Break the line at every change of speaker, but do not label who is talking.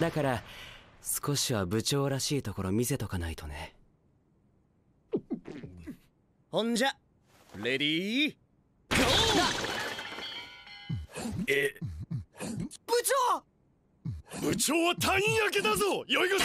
だから少しは部長らしいところ見せとかないとね
ほんじゃレディーゴーえ
部
長
部長は単位明けだぞよいごし